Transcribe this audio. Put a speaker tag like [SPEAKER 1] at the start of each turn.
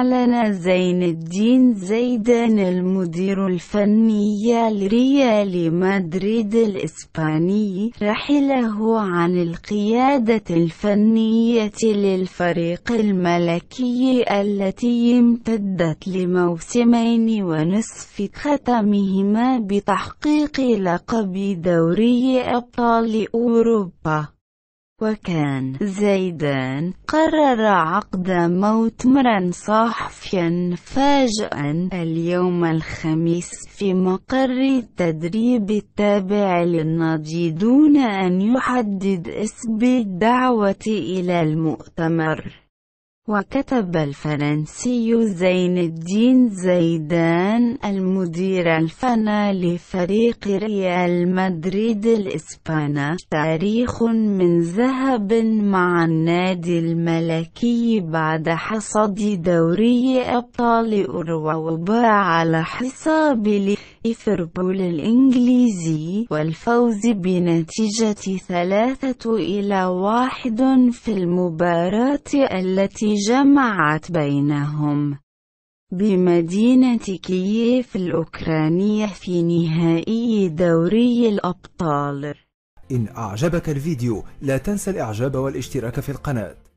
[SPEAKER 1] أعلن زين الدين زيدان المدير الفني لريال مدريد الإسباني رحله عن القيادة الفنية للفريق الملكي التي امتدت لموسمين ونصف ختمهما بتحقيق لقب دوري أبطال أوروبا وكان زيدان قرر عقد موت مرا صحفيا فاجئا اليوم الخميس في مقر التدريب التابع للنادي دون أن يحدد اسم الدعوة إلى المؤتمر وكتب الفرنسي زين الدين زيدان المدير الفني لفريق ريال مدريد الإسباني تاريخ من ذهب مع النادي الملكي بعد حصد دوري أبطال أوروبا على حساب ليفربول الإنجليزي والفوز بنتيجة ثلاثة إلى واحد في المباراة التي جمعت بينهم بمدينة كييف الأوكرانية في نهائي دوري الأبطال إن أعجبك الفيديو لا تنسى الإعجاب والاشتراك في القناة